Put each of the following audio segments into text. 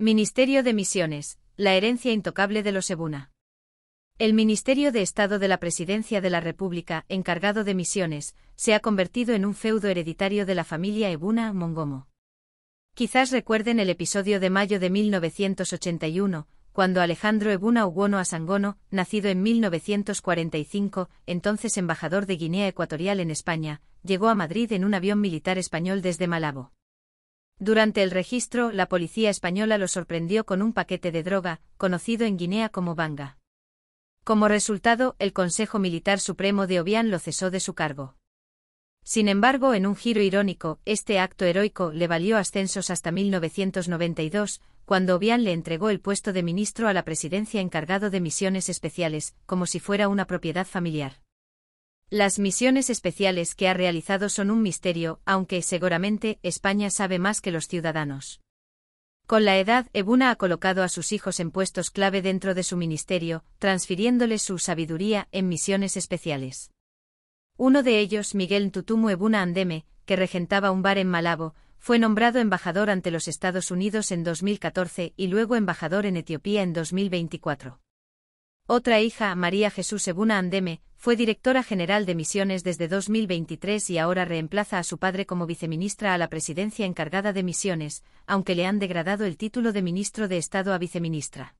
Ministerio de Misiones, la herencia intocable de los Ebuna. El Ministerio de Estado de la Presidencia de la República, encargado de misiones, se ha convertido en un feudo hereditario de la familia Ebuna Mongomo. Quizás recuerden el episodio de mayo de 1981, cuando Alejandro Ebuna Ugono Asangono, nacido en 1945, entonces embajador de Guinea Ecuatorial en España, llegó a Madrid en un avión militar español desde Malabo. Durante el registro, la policía española lo sorprendió con un paquete de droga, conocido en Guinea como banga. Como resultado, el Consejo Militar Supremo de Obián lo cesó de su cargo. Sin embargo, en un giro irónico, este acto heroico le valió ascensos hasta 1992, cuando Obián le entregó el puesto de ministro a la presidencia encargado de misiones especiales, como si fuera una propiedad familiar. Las misiones especiales que ha realizado son un misterio, aunque seguramente España sabe más que los ciudadanos. Con la edad, Ebuna ha colocado a sus hijos en puestos clave dentro de su ministerio, transfiriéndoles su sabiduría en misiones especiales. Uno de ellos, Miguel Tutumu Ebuna Andeme, que regentaba un bar en Malabo, fue nombrado embajador ante los Estados Unidos en 2014 y luego embajador en Etiopía en 2024. Otra hija, María Jesús Ebuna Andeme, fue directora general de Misiones desde 2023 y ahora reemplaza a su padre como viceministra a la presidencia encargada de Misiones, aunque le han degradado el título de ministro de Estado a viceministra.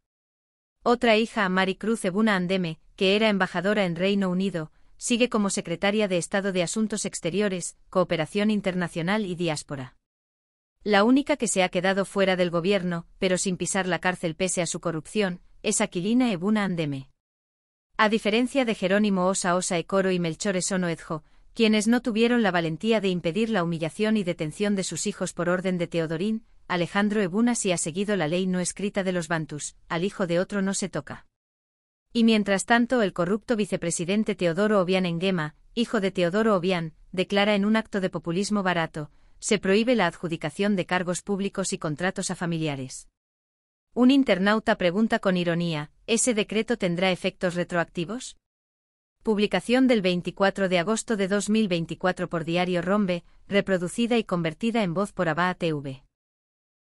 Otra hija, Cruz Ebuna Andeme, que era embajadora en Reino Unido, sigue como secretaria de Estado de Asuntos Exteriores, Cooperación Internacional y Diáspora. La única que se ha quedado fuera del gobierno, pero sin pisar la cárcel pese a su corrupción, es Aquilina Ebuna Andeme. A diferencia de Jerónimo Osa Osa Ecoro y Melchor Onoedjo, quienes no tuvieron la valentía de impedir la humillación y detención de sus hijos por orden de Teodorín, Alejandro Ebuna si ha seguido la ley no escrita de los Bantus, al hijo de otro no se toca. Y mientras tanto el corrupto vicepresidente Teodoro Obián Enguema, hijo de Teodoro Obián, declara en un acto de populismo barato, se prohíbe la adjudicación de cargos públicos y contratos a familiares. Un internauta pregunta con ironía, ¿Ese decreto tendrá efectos retroactivos? Publicación del 24 de agosto de 2024 por Diario Rombe, reproducida y convertida en voz por ABA TV.